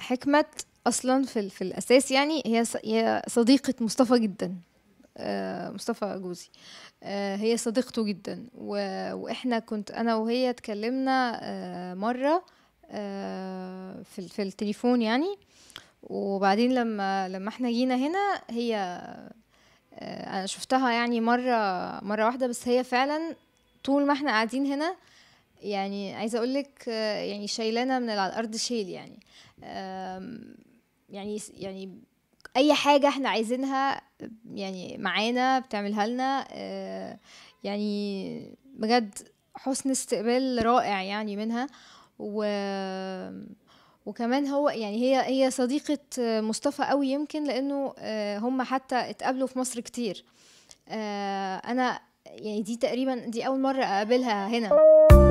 حكمة اصلا في, في الاساس يعني هي هي صديقه مصطفى جدا أه، مصطفى جوزي أه، هي صديقته جدا واحنا كنت انا وهي اتكلمنا أه، مره في في التليفون يعني وبعدين لما لما احنا جينا هنا هي انا شفتها يعني مره مره واحده بس هي فعلا طول ما احنا قاعدين هنا يعني عايزه اقول لك يعني شايلانا من على الارض شيل يعني يعني يعني اي حاجه احنا عايزينها يعني معانا بتعملها لنا آه، يعني بجد حسن استقبال رائع يعني منها و وكمان هو يعني هي هي صديقة مصطفى قوي يمكن لأنه آه، هم حتى اتقابلوا في مصر كتير آه، أنا يعني دي تقريبا دي أول مرة أقابلها هنا